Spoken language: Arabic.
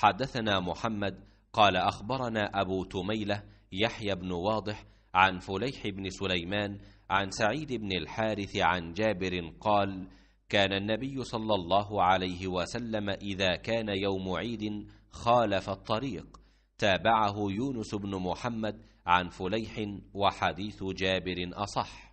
حدثنا محمد قال أخبرنا أبو تميلة يحيى بن واضح عن فليح بن سليمان عن سعيد بن الحارث عن جابر قال كان النبي صلى الله عليه وسلم إذا كان يوم عيد خالف الطريق تابعه يونس بن محمد عن فليح وحديث جابر أصح